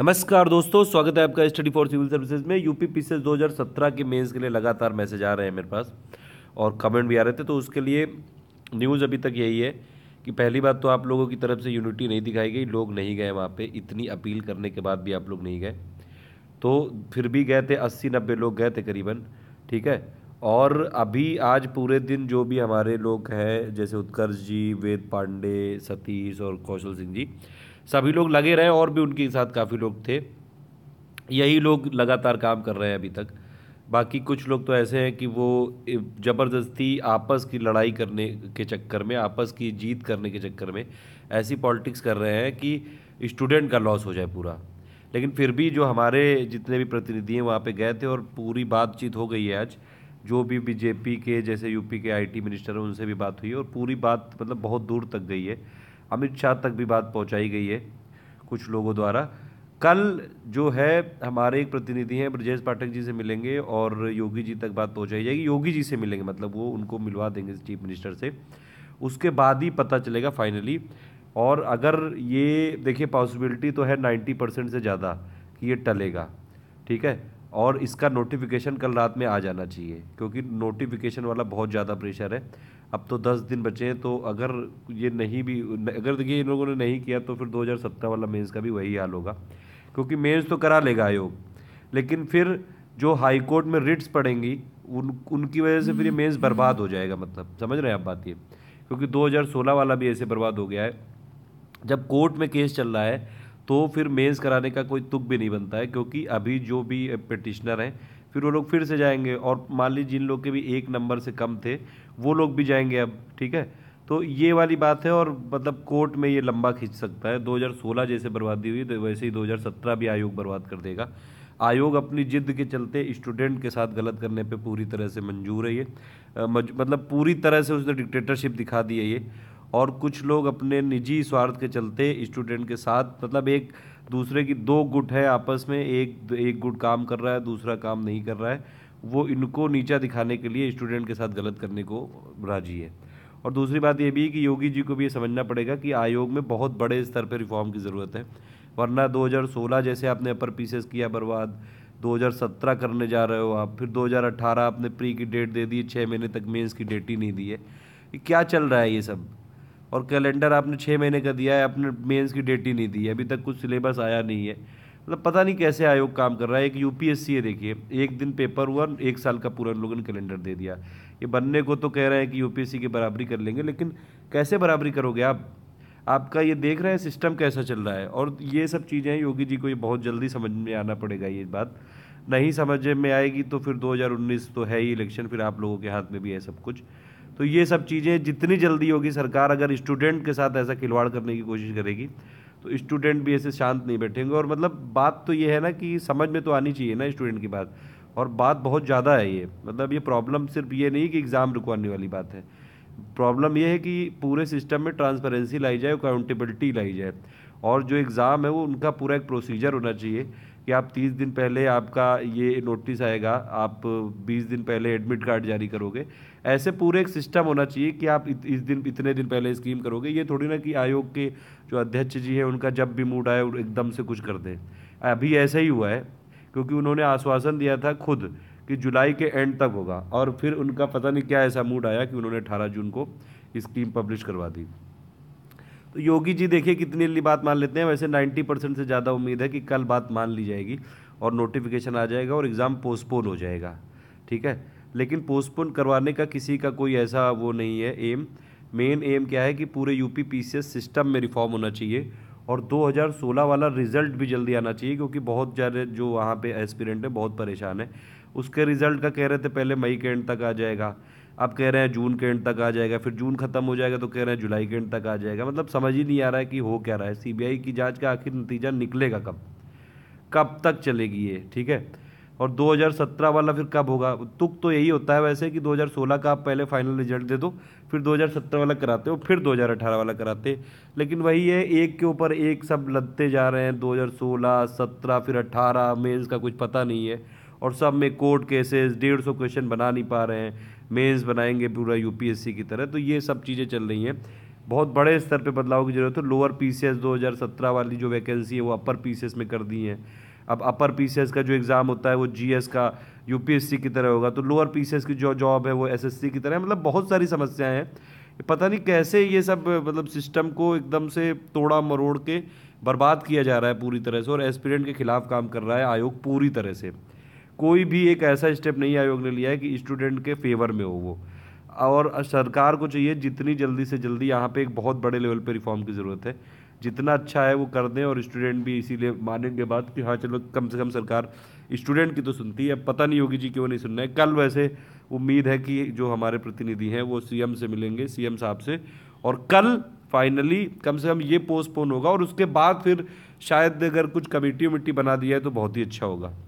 नमस्कार दोस्तों स्वागत है आपका स्टडी फॉर सिविल सर्विसेज में यूपी पी से के मेंस के लिए लगातार मैसेज आ रहे हैं मेरे पास और कमेंट भी आ रहे थे तो उसके लिए न्यूज़ अभी तक यही है कि पहली बात तो आप लोगों की तरफ से यूनिटी नहीं दिखाई गई लोग नहीं गए वहाँ पर इतनी अपील करने के बाद भी आप लोग नहीं गए तो फिर भी गए थे अस्सी नब्बे लोग गए थे करीबन ठीक है और अभी आज पूरे दिन जो भी हमारे लोग हैं जैसे उत्कर्ष जी वेद पांडे सतीश और कौशल सिंह जी सभी लोग लगे रहे और भी उनके साथ काफ़ी लोग थे यही लोग लगातार काम कर रहे हैं अभी तक बाकी कुछ लोग तो ऐसे हैं कि वो ज़बरदस्ती आपस की लड़ाई करने के चक्कर में आपस की जीत करने के चक्कर में ऐसी पॉलिटिक्स कर रहे हैं कि स्टूडेंट का लॉस हो जाए पूरा लेकिन फिर भी जो हमारे जितने भी प्रतिनिधि हैं वहाँ पे गए थे और पूरी बातचीत हो गई है आज जो भी बीजेपी के जैसे यूपी के आईटी मिनिस्टर हैं उनसे भी बात हुई है और पूरी बात मतलब बहुत दूर तक गई है अमित शाह तक भी बात पहुंचाई गई है कुछ लोगों द्वारा कल जो है हमारे एक प्रतिनिधि हैं ब्रजेश पाठक जी से मिलेंगे और योगी जी तक बात पहुंचाई जाएगी योगी जी से मिलेंगे मतलब वो उनको मिलवा देंगे चीफ मिनिस्टर से उसके बाद ही पता चलेगा फाइनली और अगर ये देखिए पॉसिबिलिटी तो है 90 परसेंट से ज़्यादा कि ये टलेगा ठीक है और इसका नोटिफिकेशन कल रात में आ जाना चाहिए क्योंकि नोटिफिकेशन वाला बहुत ज़्यादा प्रेशर है अब तो दस दिन बचे हैं तो अगर ये नहीं भी अगर देखिए इन लोगों ने नहीं किया तो फिर दो वाला मेन्स का भी वही हाल होगा क्योंकि मेन्स तो करा लेगा आयोग लेकिन फिर जो हाई कोर्ट में रिट्स पड़ेंगी उन उनकी वजह से फिर ये मेंस बर्बाद हो जाएगा मतलब समझ रहे हैं आप बात ये क्योंकि 2016 वाला भी ऐसे बर्बाद हो गया है जब कोर्ट में केस चल रहा है तो फिर मेंस कराने का कोई तुक भी नहीं बनता है क्योंकि अभी जो भी पिटिशनर हैं फिर वो लोग फिर से जाएंगे और मान लीजिए जिन लोग के भी एक नंबर से कम थे वो लोग भी जाएंगे अब ठीक है तो ये वाली बात है और मतलब कोर्ट में ये लंबा खींच सकता है 2016 जैसे बर्बादी हुई तो वैसे ही 2017 भी आयोग बर्बाद कर देगा आयोग अपनी जिद के चलते स्टूडेंट के साथ गलत करने पे पूरी तरह से मंजूर है ये मतलब पूरी तरह से उसने डिक्टेटरशिप दिखा दी है ये और कुछ लोग अपने निजी स्वार्थ के चलते स्टूडेंट के साथ मतलब एक दूसरे की दो गुट है आपस में एक एक गुट काम कर रहा है दूसरा काम नहीं कर रहा है वो इनको नीचा दिखाने के लिए स्टूडेंट के साथ गलत करने को राजी है और दूसरी बात ये भी है कि योगी जी को भी ये समझना पड़ेगा कि आयोग में बहुत बड़े स्तर पर रिफॉर्म की ज़रूरत है वरना 2016 जैसे आपने अपर पीसेस किया बर्बाद 2017 करने जा रहे हो आप फिर 2018 आपने प्री की डेट दे दी छः महीने तक मेंस की डेट ही नहीं दी है क्या चल रहा है ये सब और कैलेंडर आपने छः महीने का दिया है आपने मेंस की डेट ही नहीं दी है अभी तक कुछ सिलेबस आया नहीं है मतलब पता नहीं कैसे आयोग काम कर रहा है एक यूपीएससी है देखिए एक दिन पेपर हुआ एक साल का पूरा लोगों ने कैलेंडर दे दिया ये बनने को तो कह रहे हैं कि यूपीएससी की बराबरी कर लेंगे लेकिन कैसे बराबरी करोगे आप आपका ये देख रहे हैं सिस्टम कैसा चल रहा है और ये सब चीज़ें योगी जी को ये बहुत जल्दी समझ में आना पड़ेगा ये बात नहीं समझ में आएगी तो फिर 2019 तो है ही इलेक्शन फिर आप लोगों के हाथ में भी है सब कुछ तो ये सब चीज़ें जितनी जल्दी होगी सरकार अगर स्टूडेंट के साथ ऐसा खिलवाड़ करने की कोशिश करेगी तो स्टूडेंट भी ऐसे शांत नहीं बैठेंगे और मतलब बात तो ये है ना कि समझ में तो आनी चाहिए ना स्टूडेंट की बात और बात बहुत ज़्यादा है ये मतलब ये प्रॉब्लम सिर्फ ये नहीं कि एग्ज़ाम रुकवाने वाली बात है प्रॉब्लम यह है कि पूरे सिस्टम में ट्रांसपेरेंसी लाई जाए अकाउंटेबिलिटी लाई जाए और जो एग्ज़ाम है वो उनका पूरा एक प्रोसीजर होना चाहिए कि आप तीस दिन पहले आपका ये नोटिस आएगा आप बीस दिन पहले एडमिट कार्ड जारी करोगे ऐसे पूरे एक सिस्टम होना चाहिए कि आप इत, इस दिन इतने दिन पहले स्कीम करोगे ये थोड़ी ना कि आयोग के जो अध्यक्ष जी हैं उनका जब भी मूड आए एकदम से कुछ कर दें अभी ऐसा ही हुआ है क्योंकि उन्होंने आश्वासन दिया था खुद कि जुलाई के एंड तक होगा और फिर उनका पता नहीं क्या ऐसा मूड आया कि उन्होंने अठारह जून को स्कीम पब्लिश करवा दी तो योगी जी देखिए कितनी बात मान लेते हैं वैसे 90 परसेंट से ज़्यादा उम्मीद है कि कल बात मान ली जाएगी और नोटिफिकेशन आ जाएगा और एग्ज़ाम पोस्टपोन हो जाएगा ठीक है लेकिन पोस्टपोन करवाने का किसी का कोई ऐसा वो नहीं है एम मेन एम क्या है कि पूरे यूपी पीसीएस सिस्टम में रिफॉर्म होना चाहिए और 2016 वाला रिज़ल्ट भी जल्दी आना चाहिए क्योंकि बहुत ज़्यादा जो वहाँ पे एस्पिरेंट है बहुत परेशान है उसके रिज़ल्ट का कह रहे थे पहले मई के एंड तक आ जाएगा अब कह रहे हैं जून के एंड तक आ जाएगा फिर जून ख़त्म हो जाएगा तो कह रहे हैं जुलाई के एंड तक आ जाएगा मतलब समझ ही नहीं आ रहा है कि हो क्या रहा है सीबीआई की जांच का आखिर नतीजा निकलेगा कब कब तक चलेगी ये ठीक है और 2017 वाला फिर कब होगा तुक तो यही होता है वैसे कि 2016 का आप पहले फाइनल रिजल्ट दे दो फिर 2017 वाला कराते हो फिर 2018 वाला कराते लेकिन वही है एक के ऊपर एक सब लदते जा रहे हैं 2016 17 फिर 18 में इसका कुछ पता नहीं है और सब में कोर्ट केसेस डेढ़ सौ क्वेश्चन बना नहीं पा रहे हैं मेंस बनाएंगे पूरा यूपीएससी की तरह तो ये सब चीज़ें चल रही हैं बहुत बड़े स्तर पे बदलाव की जरूरत है लोअर पीसीएस 2017 वाली जो वैकेंसी है वो अपर पीसीएस में कर दी है अब अपर पीसीएस का जो एग्ज़ाम होता है वो जीएस का यूपीएससी की तरह होगा तो लोअर पीसीएस की जो जॉब है वो एसएससी की तरह है मतलब बहुत सारी समस्याएं हैं पता नहीं कैसे ये सब मतलब सिस्टम को एकदम से तोड़ा मरोड़ के बर्बाद किया जा रहा है पूरी तरह से और एस्पिरेंट के खिलाफ काम कर रहा है आयोग पूरी तरह से कोई भी एक ऐसा स्टेप नहीं आयोग ने लिया है कि स्टूडेंट के फेवर में हो वो और सरकार को चाहिए जितनी जल्दी से जल्दी यहाँ पे एक बहुत बड़े लेवल पे रिफॉर्म की ज़रूरत है जितना अच्छा है वो कर दें और स्टूडेंट भी इसीलिए मानेंगे बात कि हाँ चलो कम से कम सरकार स्टूडेंट की तो सुनती है पता नहीं होगी जी क्यों नहीं सुनना है कल वैसे उम्मीद है कि जो हमारे प्रतिनिधि हैं वो सीएम से मिलेंगे सीएम साहब से और कल फाइनली कम से कम ये पोस्टपोन होगा और उसके बाद फिर शायद अगर कुछ कमेटी उमिटी बना दिया है तो बहुत ही अच्छा होगा